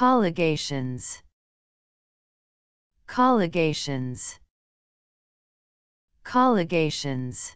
Colligations Colligations Colligations